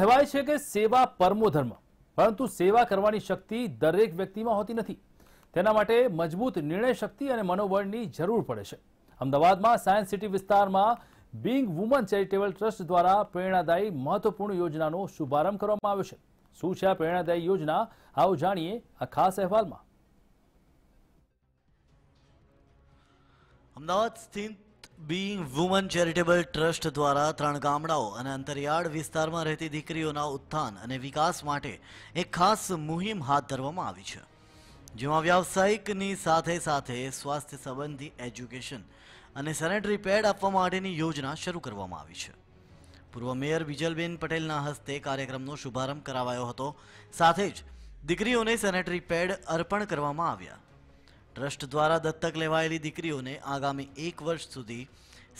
કહેવાય છે કે સેવા પરમો ધર્મ પરંતુ સેવા કરવાની શક્તિ દરેક વ્યક્તિમાં હોતી નથી તેના માટે મજબૂત નિર્ણય શક્તિ અને મનોબળની જરૂર પડે છે અમદાવાદમાં સાયન્સ સિટી વિસ્તારમાં બિંગ વુમન ચેરિટેબલ ટ્રસ્ટ દ્વારા પ્રેરણાદાયી મહત્વપૂર્ણ યોજનાનો શુભારંભ કરવામાં આવ્યો છે શું છે આ પ્રેરણાદાયી યોજના આવો જાણીએ આ ખાસ અહેવાલમાં અમદાવાદ સ્થિત બીંગ વુમન ચેરિટેબલ ટ્રસ્ટ દ્વારા ત્રણ ગામડાઓ અને અંતરિયાળ વિસ્તારમાં રહેતી દીકરીઓના ઉત્થાન અને વિકાસ માટે એક ખાસ મુહિમ હાથ ધરવામાં આવી છે જેમાં વ્યાવસાયિકની સાથે સાથે સ્વાસ્થ્ય સંબંધી એજ્યુકેશન અને સેનેટરી પેડ આપવા માટેની યોજના શરૂ કરવામાં આવી છે પૂર્વ મેયર વિજલબેન પટેલના હસ્તે કાર્યક્રમનો શુભારંભ કરાવાયો હતો સાથે જ દીકરીઓને સેનેટરી પેડ અર્પણ કરવામાં આવ્યા ટ્રસ્ટ દ્વારા દત્તક લેવાયેલી દીકરીઓને આગામી એક વર્ષ સુધી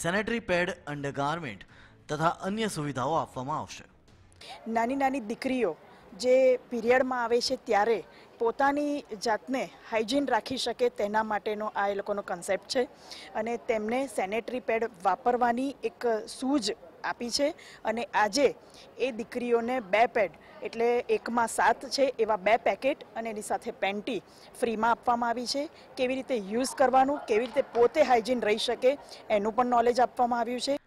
સેનેટરી પેડ અંડરગાર્મેન્ટ તથા અન્ય સુવિધાઓ આપવામાં આવશે નાની નાની દીકરીઓ જે પીરિયડમાં આવે છે ત્યારે પોતાની જાતને હાઇજીન રાખી શકે તેના માટેનો આ એ લોકોનો કન્સેપ્ટ છે અને તેમને સેનેટરી પેડ વાપરવાની એક સૂઝ આપી છે અને આજે એ દીકરીઓને બે પેડ એટલે એકમાં સાત છે એવા બે પેકેટ અને એની સાથે પેન્ટી ફ્રીમાં આપવામાં આવી છે કેવી રીતે યુઝ કરવાનું કેવી રીતે પોતે હાઇજીન રહી શકે એનું પણ નોલેજ આપવામાં આવ્યું છે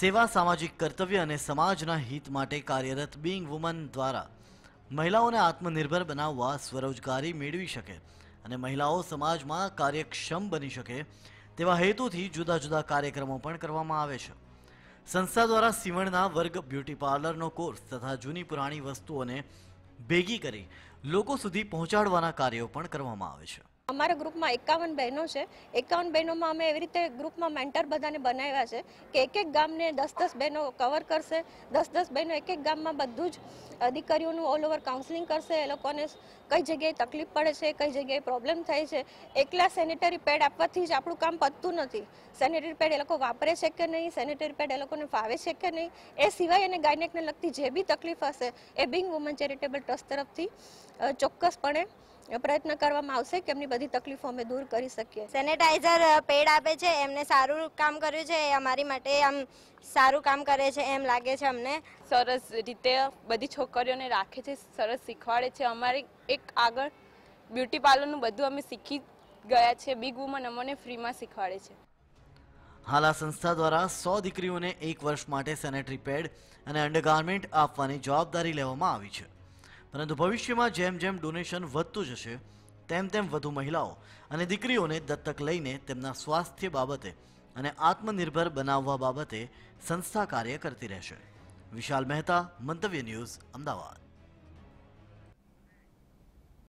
સેવા સામાજિક કર્તવ્ય અને સમાજના હિત માટે કાર્યરત બિંગ વુમન દ્વારા મહિલાઓને આત્મનિર્ભર બનાવવા સ્વરોજગારી મેળવી શકે અને મહિલાઓ સમાજમાં કાર્યક્ષમ બની શકે તેવા હેતુથી જુદા જુદા કાર્યક્રમો પણ કરવામાં આવે છે સંસ્થા દ્વારા સીવણના વર્ગ બ્યુટી પાર્લરનો કોર્સ તથા જૂની પુરાણી વસ્તુઓને ભેગી કરી લોકો સુધી પહોંચાડવાના કાર્યો પણ કરવામાં આવે છે અમારા ગ્રુપમાં એકાવન બહેનો છે એકાવન બહેનોમાં અમે એવી રીતે ગ્રુપમાં મેન્ટર બધાને બનાવ્યા છે કે એક એક ગામને દસ દસ બહેનો કવર કરશે દસ દસ બહેનો એક એક ગામમાં બધું જ દીકરીઓનું ઓલ ઓવર કાઉન્સલિંગ કરશે એ લોકોને કઈ જગ્યાએ તકલીફ પડે છે કઈ જગ્યાએ પ્રોબ્લેમ થાય છે એકલા સેનેટરી પેડ આપવાથી જ આપણું કામ પતતું નથી સેનેટરી પેડ એ લોકો વાપરે છે કે નહીં સેનેટરી પેડ એ લોકોને ફાવે છે કે નહીં એ સિવાય અને ગાયનેકને લગતી જે બી તકલીફ હશે એ બિંગ વુમન ચેરિટેબલ ટ્રસ્ટ તરફથી ચોક્કસપણે પ્રયત્ન કરવામાં આવશે કે એમની બધી તકલીફો અમે દૂર કરી શકીએ સેનેટાઈઝર પેડ આપે છે એમને સારું કામ કર્યું છે એ અમારી માટે આમ સારું કામ કરે છે એમ લાગે છે અમને સરસ રીતે બધી છોકરીઓને રાખે છે સરસ શીખવાડે છે અમારી એક આગળ બ્યુટી પાર્લરનું બધું અમે શીખી ગયા છે બિગ વુમન અમને ફ્રીમાં શીખવાડે છે હાલ આ સંસ્થા દ્વારા સો દીકરીઓને એક વર્ષ માટે સેનેટરી પેડ અને અંડરગાર્મેન્ટ આપવાની જવાબદારી લેવામાં આવી છે પરંતુ ભવિષ્યમાં જેમ જેમ ડોનેશન વધતું જશે તેમ તેમ વધુ મહિલાઓ અને દીકરીઓને દત્તક લઈને તેમના સ્વાસ્થ્ય બાબતે અને આત્મનિર્ભર બનાવવા બાબતે સંસ્થા કાર્ય કરતી રહેશે વિશાલ મહેતા મંતવ્ય ન્યૂઝ અમદાવાદ